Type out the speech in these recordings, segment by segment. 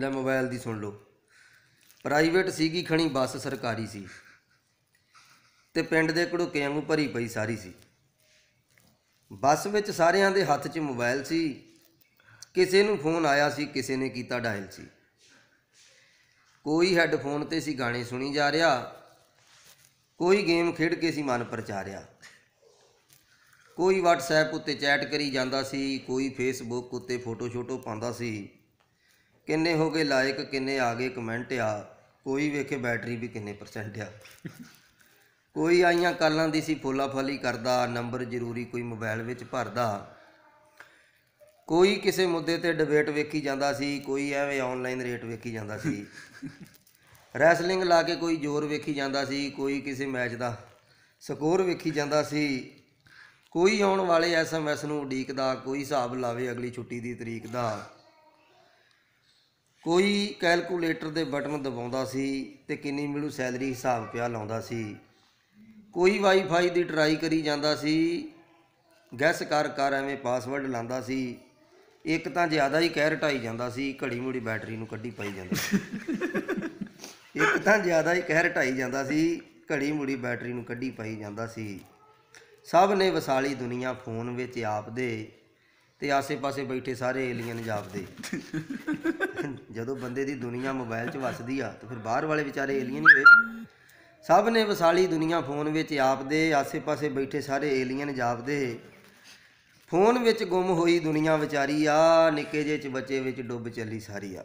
ਲੈ ਮੋਬਾਈਲ ਦੀ ਸੁਣ ਲਓ ਪ੍ਰਾਈਵੇਟ ਸੀਗੀ ਖਣੀ ਬੱਸ ਸਰਕਾਰੀ ਸੀ ਤੇ ਪਿੰਡ ਦੇ ਘੜੋਕੇ ਵਾਂਗੂ ਭਰੀ ਪਈ ਸਾਰੀ ਸੀ ਬੱਸ ਵਿੱਚ ਸਾਰਿਆਂ ਦੇ ਹੱਥ 'ਚ ਮੋਬਾਈਲ ਸੀ ਕਿਸੇ ਨੂੰ ਫੋਨ ਆਇਆ ਸੀ ਕਿਸੇ ਨੇ ਕੀਤਾ ਡਾਇਲ ਸੀ ਕੋਈ ਹੈੱਡਫੋਨ ਤੇ ਸੀ ਗਾਣੇ ਸੁਣੀ ਜਾ ਰਿਹਾ ਕੋਈ ਗੇਮ ਖੇਡ ਕੇ ਸੀ ਮਨ ਪਰਚਾਰਿਆ ਕੋਈ WhatsApp ਉੱਤੇ ਚੈਟ ਕਰੀ ਜਾਂਦਾ ਸੀ ਕੋਈ Facebook ਉੱਤੇ ਫੋਟੋ ਛੋਟੋ ਪਾਉਂਦਾ ਸੀ ਕਿੰਨੇ ਹੋ ਗਏ ਲਾਇਕ ਕਿੰਨੇ ਆ ਗਏ ਕਮੈਂਟ ਆ ਕੋਈ ਵੇਖੇ ਬੈਟਰੀ ਵੀ ਕਿੰਨੇ ਪਰਸੈਂਟ ਆ ਕੋਈ ਆਈਆਂ ਕਾਲਾਂ ਦੀ ਸੀ ਫੋਲਾ ਫਾਲੀ ਕਰਦਾ ਨੰਬਰ ਜ਼ਰੂਰੀ ਕੋਈ ਮੋਬਾਈਲ ਵਿੱਚ ਭਰਦਾ ਕੋਈ ਕਿਸੇ ਮੁੱਦੇ ਤੇ ਡਿਬੇਟ ਵੇਖੀ ਜਾਂਦਾ ਸੀ ਕੋਈ ਐਵੇਂ ਆਨਲਾਈਨ ਰੇਟ ਵੇਖੀ ਜਾਂਦਾ ਸੀ ਰੈਸਲਿੰਗ ਲਾ ਕੇ ਕੋਈ ਜ਼ੋਰ ਵੇਖੀ ਜਾਂਦਾ ਸੀ ਕੋਈ ਕਿਸੇ ਮੈਚ ਦਾ ਸਕੋਰ ਵੇਖੀ ਜਾਂਦਾ ਸੀ ਕੋਈ ਆਉਣ ਵਾਲੇ ਐਸਐਮਐਸ ਨੂੰ ਉਡੀਕਦਾ ਕੋਈ ਹਿਸਾਬ ਲਾਵੇ ਅਗਲੀ ਛੁੱਟੀ ਦੀ ਤਰੀਕ ਦਾ ਕੋਈ ਕੈਲਕੂਲੇਟਰ ਦੇ ਬਟਨ ਦਬਾਉਂਦਾ ਸੀ ਤੇ ਕਿੰਨੀ ਮਿਲੂ ਸੈਲਰੀ ਹਿਸਾਬ ਪਿਆ ਲਾਉਂਦਾ ਸੀ ਕੋਈ ਵਾਈਫਾਈ ਦੀ ਟਰਾਈ ਕਰੀ ਜਾਂਦਾ ਸੀ ਗੈਸ ਕਰ ਕਰ ਐਵੇਂ ਪਾਸਵਰਡ ਲਾਂਦਾ ਸੀ ਇੱਕ ਤਾਂ ਜ਼ਿਆਦਾ ਹੀ ਕਹਿ ਰਟਾਈ ਜਾਂਦਾ ਸੀ ਘੜੀ ਮੂੜੀ ਬੈਟਰੀ ਨੂੰ ਕੱਢੀ ਪਾਈ ਜਾਂਦਾ ਸੀ ਇੱਕ ਤਾਂ ਜ਼ਿਆਦਾ ਹੀ ਕਹਿ ਰਟਾਈ ਜਾਂਦਾ ਸੀ ਘੜੀ ਮੂੜੀ ਬੈਟਰੀ ਨੂੰ ਕੱਢੀ ਪਾਈ ਜਾਂਦਾ ਸੀ ਸਭ ਨੇ ਵਸਾਲੀ ਦੁਨੀਆ ਫੋਨ ਵਿੱਚ ਆਪਦੇ ਤੇ ਆਸੇ-ਪਾਸੇ ਬੈਠੇ ਸਾਰੇ ਏਲੀਅਨ ਜਾਪਦੇ ਜਦੋਂ ਬੰਦੇ ਦੀ ਦੁਨੀਆ ਮੋਬਾਈਲ 'ਚ ਵੱਸਦੀ ਆ ਤਾਂ ਫਿਰ ਬਾਹਰ ਵਾਲੇ ਵਿਚਾਰੇ ਏਲੀਅਨ ਹੀ ਹੋਏ ਸਭ ਨੇ ਵਸਾਲੀ ਦੁਨੀਆ ਫੋਨ ਵਿੱਚ ਆਪਦੇ ਆਸੇ-ਪਾਸੇ ਬੈਠੇ ਸਾਰੇ ਏਲੀਅਨ ਜਾਪਦੇ ਫੋਨ ਵਿੱਚ ਗੁੰਮ ਹੋਈ ਦੁਨੀਆ ਵਿਚਾਰੀ ਆ ਨਿੱਕੇ ਜਿਹੇ ਚ ਬੱਚੇ ਵਿੱਚ ਡੁੱਬ ਚੱਲੀ ਸਾਰੀ ਆ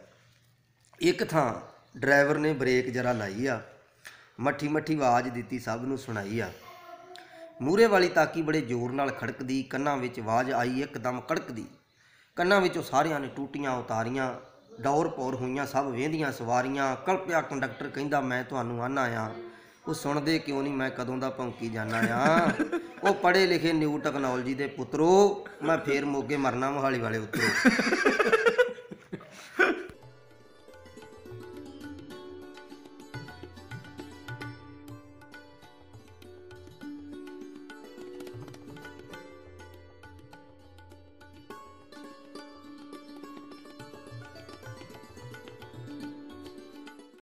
ਇੱਕ ਥਾਂ ਡਰਾਈਵਰ ਨੇ ਬ੍ਰੇਕ ਜਰਾ ਲਾਈ ਆ ਮੱਠੀ ਮੱਠੀ ਆਵਾਜ਼ ਦਿੱਤੀ ਸਭ ਨੂੰ ਸੁਣਾਈ ਆ ਮੂਰੇ ਵਾਲੀ ਤਾਕੀ ਬੜੇ ਜ਼ੋਰ ਨਾਲ ਖੜਕਦੀ ਕੰਨਾਂ ਵਿੱਚ ਆਵਾਜ਼ ਆਈ ਇੱਕਦਮ ਕੜਕਦੀ ਕੰਨਾਂ ਵਿੱਚੋਂ ਸਾਰਿਆਂ ਨੇ ਟੂਟੀਆਂ ਉਤਾਰੀਆਂ ਡੌਰ ਪੌਰ ਹੋਈਆਂ ਸਭ ਵੇਂਦੀਆਂ ਸਵਾਰੀਆਂ ਕਲਪਿਆ ਕੰਡਕਟਰ ਕਹਿੰਦਾ ਮੈਂ ਤੁਹਾਨੂੰ ਆਨਾ ਆ ਉਹ ਸੁਣਦੇ ਕਿਉਂ ਨਹੀਂ ਮੈਂ ਕਦੋਂ ਦਾ ਭੌਂਕੀ ਜਾਣਾ ਆ ਉਹ ਪੜੇ ਲਿਖੇ ਨਿਊ ਟੈਕਨੋਲੋਜੀ ਦੇ ਪੁੱਤਰੋ ਮੈਂ ਫੇਰ ਮੋਗੇ ਮਰਨਾ ਮੋਹਾਲੀ ਵਾਲੇ ਉੱਤਰੋ